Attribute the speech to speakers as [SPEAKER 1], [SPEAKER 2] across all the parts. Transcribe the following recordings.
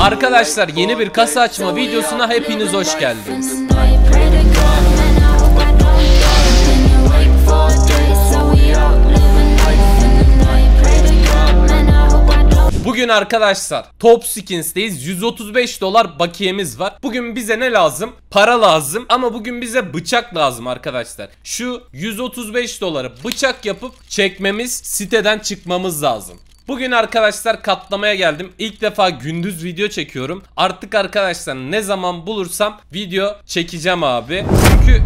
[SPEAKER 1] Arkadaşlar yeni bir kasa açma videosuna hepiniz hoş geldiniz. Bugün arkadaşlar Top Skins'teyiz. 135 dolar bakiyemiz var. Bugün bize ne lazım? Para lazım ama bugün bize bıçak lazım arkadaşlar. Şu 135 doları bıçak yapıp çekmemiz, siteden çıkmamız lazım. Bugün arkadaşlar katlamaya geldim. İlk defa gündüz video çekiyorum. Artık arkadaşlar ne zaman bulursam video çekeceğim abi. Çünkü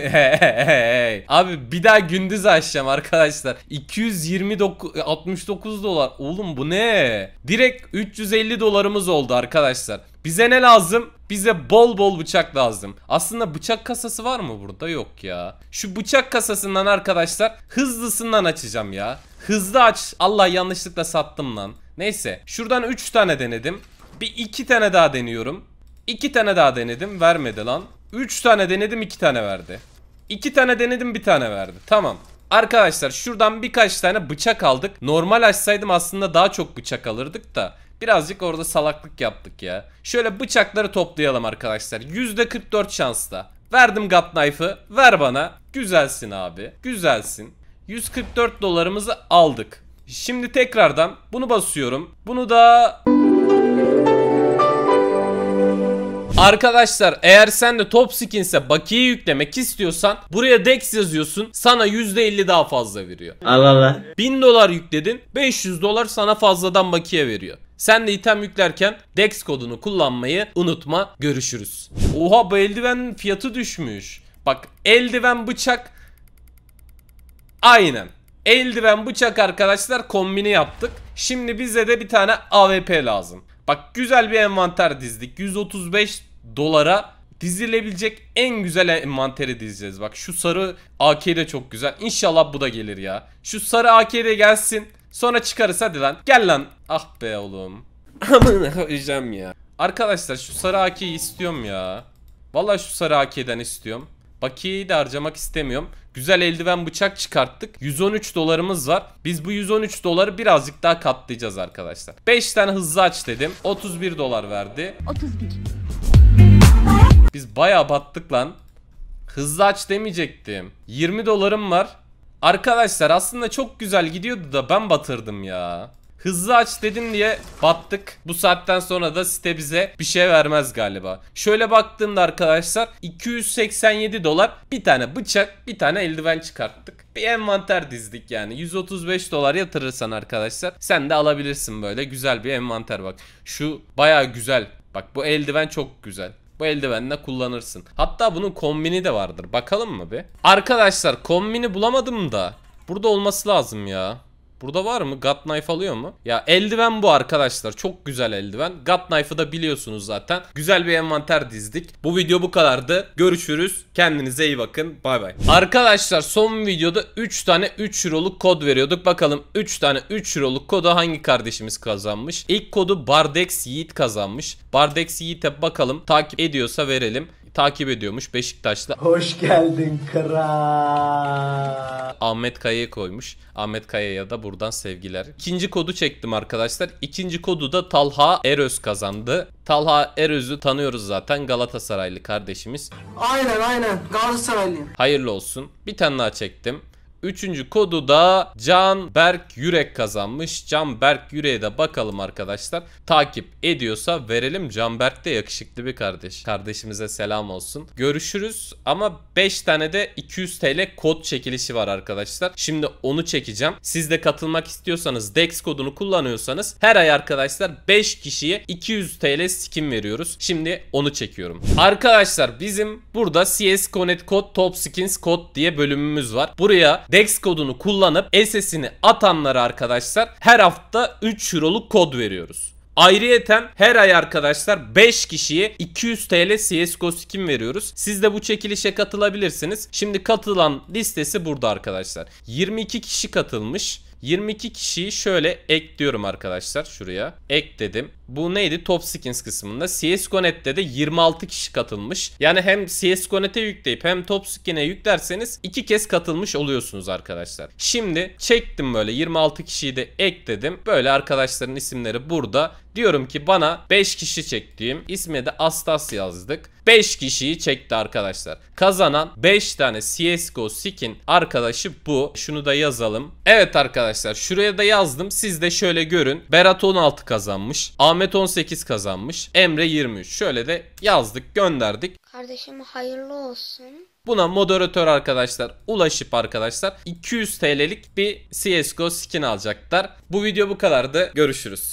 [SPEAKER 1] hey, hey, hey. Abi bir daha gündüz açacağım arkadaşlar. 229 69 dolar. Oğlum bu ne? Direkt 350 dolarımız oldu arkadaşlar. Bize ne lazım? Bize bol bol bıçak lazım. Aslında bıçak kasası var mı burada? Yok ya. Şu bıçak kasasından arkadaşlar hızlısından açacağım ya. Hızlı aç. Allah yanlışlıkla sattım lan. Neyse. Şuradan 3 tane denedim. Bir 2 tane daha deniyorum. 2 tane daha denedim. Vermedi lan. 3 tane denedim 2 tane verdi. 2 tane denedim bir tane verdi. Tamam. Arkadaşlar şuradan birkaç tane bıçak aldık. Normal açsaydım aslında daha çok bıçak alırdık da. Birazcık orada salaklık yaptık ya. Şöyle bıçakları toplayalım arkadaşlar. %44 şansla. Verdim gut knife'ı. Ver bana. Güzelsin abi. Güzelsin. 144 dolarımızı aldık. Şimdi tekrardan bunu basıyorum. Bunu da... Arkadaşlar eğer sen de top skinse bakiye yüklemek istiyorsan buraya dex yazıyorsun sana %50 daha fazla veriyor. Allah Allah. 1000 dolar yükledin 500 dolar sana fazladan bakiye veriyor. Sen de item yüklerken DEX kodunu kullanmayı unutma. Görüşürüz. Oha bu eldiven fiyatı düşmüş. Bak eldiven bıçak aynen. Eldiven bıçak arkadaşlar kombini yaptık. Şimdi bize de bir tane AWP lazım. Bak güzel bir envanter dizdik. 135 dolara dizilebilecek en güzel envanteri dizeceğiz. Bak şu sarı AK de çok güzel. İnşallah bu da gelir ya. Şu sarı AK de gelsin. Sonra çıkarız hadi lan. Gel lan Ah be oğlum. Amına koyacağım ya. Arkadaşlar şu sarı AK'yi istiyorum ya. Vallahi şu sarı AK'den istiyorum. Bakiyeyi de harcamak istemiyorum. Güzel eldiven bıçak çıkarttık. 113 dolarımız var. Biz bu 113 doları birazcık daha katlayacağız arkadaşlar. 5 tane hızlı aç dedim. 31 dolar verdi. 31. Biz baya battık lan. Hızlı aç demeyecektim. 20 dolarım var. Arkadaşlar aslında çok güzel gidiyordu da ben batırdım ya. Hızlı aç dedin diye battık. Bu saatten sonra da site bize bir şey vermez galiba. Şöyle baktığımda arkadaşlar 287 dolar bir tane bıçak bir tane eldiven çıkarttık. Bir envanter dizdik yani. 135 dolar yatırırsan arkadaşlar sen de alabilirsin böyle güzel bir envanter bak. Şu baya güzel. Bak bu eldiven çok güzel. Bu eldivenle kullanırsın. Hatta bunun kombini de vardır. Bakalım mı bir? Arkadaşlar kombini bulamadım da. Burada olması lazım ya. Burada var mı? God Knife alıyor mu? Ya eldiven bu arkadaşlar. Çok güzel eldiven. God Knife'ı da biliyorsunuz zaten. Güzel bir envanter dizdik. Bu video bu kadardı. Görüşürüz. Kendinize iyi bakın. Bay bay. Arkadaşlar son videoda 3 tane 3 Euro'luk kod veriyorduk. Bakalım 3 tane 3 Euro'luk kodu hangi kardeşimiz kazanmış? İlk kodu Bardex Yiğit kazanmış. Bardex Yiğit'e bakalım. Takip ediyorsa verelim takip ediyormuş Beşiktaş'ta. Hoş geldin kral. Ahmet Kaya'ya koymuş. Ahmet Kaya'ya da buradan sevgiler. İkinci kodu çektim arkadaşlar. İkinci kodu da Talha Eröz kazandı. Talha Eröz'ü tanıyoruz zaten Galatasaraylı kardeşimiz. Aynen aynen Galatasaraylıyım. Hayırlı olsun. Bir tane daha çektim. Üçüncü kodu da Can Berk Yürek kazanmış. Can Berk Yürek'e de bakalım arkadaşlar. Takip ediyorsa verelim. Can Berk de yakışıklı bir kardeş. Kardeşimize selam olsun. Görüşürüz ama 5 tane de 200 TL kod çekilişi var arkadaşlar. Şimdi onu çekeceğim. Siz de katılmak istiyorsanız DEX kodunu kullanıyorsanız her ay arkadaşlar 5 kişiye 200 TL skin veriyoruz. Şimdi onu çekiyorum. Arkadaşlar bizim burada CS e Connect kod Top Skins kod diye bölümümüz var. Buraya DEX kodunu kullanıp SS'ini atanlara arkadaşlar her hafta 3 Euro'luk kod veriyoruz. Ayrıyeten her ay arkadaşlar 5 kişiye 200 TL CSGO skin veriyoruz. Siz de bu çekilişe katılabilirsiniz. Şimdi katılan listesi burada arkadaşlar. 22 kişi katılmış. 22 kişiyi şöyle ekliyorum arkadaşlar şuraya. Ek dedim. Bu neydi? Top Skins kısmında. CSGO.net'te de 26 kişi katılmış. Yani hem CSGO.net'e yükleyip hem Top Skin'e yüklerseniz iki kez katılmış oluyorsunuz arkadaşlar. Şimdi çektim böyle 26 kişiyi de ekledim. Böyle arkadaşların isimleri burada. Diyorum ki bana 5 kişi çektiğim isme de Astas yazdık. 5 kişiyi çekti arkadaşlar. Kazanan 5 tane CSGO skin arkadaşı bu. Şunu da yazalım. Evet arkadaşlar şuraya da yazdım. Siz de şöyle görün. Berat 16 kazanmış. Am Ahmet 18 kazanmış. Emre 23. Şöyle de yazdık gönderdik. Kardeşim hayırlı olsun. Buna moderatör arkadaşlar ulaşıp arkadaşlar 200 TL'lik bir CSGO skin alacaklar. Bu video bu kadardı. Görüşürüz.